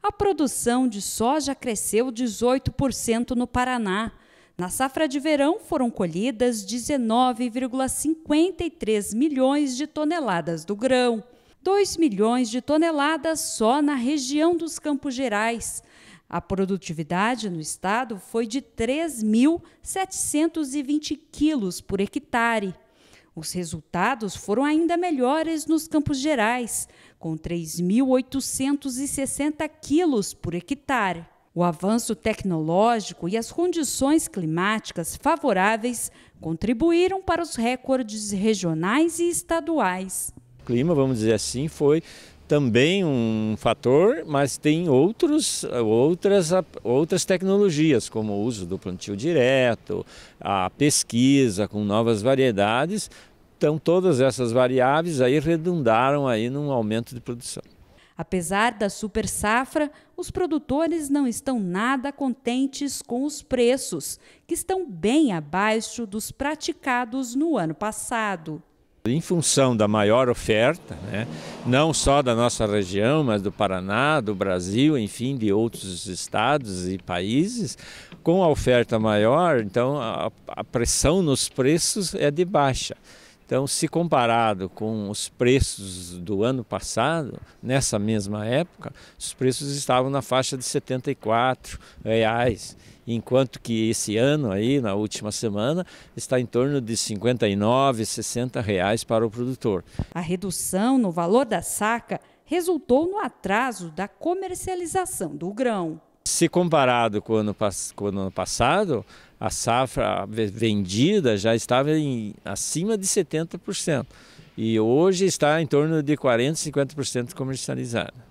A produção de soja cresceu 18% no Paraná. Na safra de verão foram colhidas 19,53 milhões de toneladas do grão, 2 milhões de toneladas só na região dos Campos Gerais. A produtividade no estado foi de 3.720 quilos por hectare. Os resultados foram ainda melhores nos Campos Gerais, com 3.860 quilos por hectare. O avanço tecnológico e as condições climáticas favoráveis contribuíram para os recordes regionais e estaduais. O clima, vamos dizer assim, foi também um fator, mas tem outros, outras, outras tecnologias, como o uso do plantio direto, a pesquisa com novas variedades. Então, todas essas variáveis aí redundaram aí num aumento de produção. Apesar da super safra, os produtores não estão nada contentes com os preços, que estão bem abaixo dos praticados no ano passado. Em função da maior oferta, né, não só da nossa região, mas do Paraná, do Brasil, enfim, de outros estados e países, com a oferta maior, então a, a pressão nos preços é de baixa. Então, se comparado com os preços do ano passado, nessa mesma época, os preços estavam na faixa de R$ 74, reais, enquanto que esse ano aí, na última semana, está em torno de R$ 59, 60 reais para o produtor. A redução no valor da saca resultou no atraso da comercialização do grão se comparado com o ano, com o ano passado, a safra vendida já estava em, acima de 70%. E hoje está em torno de 40%, 50% comercializada.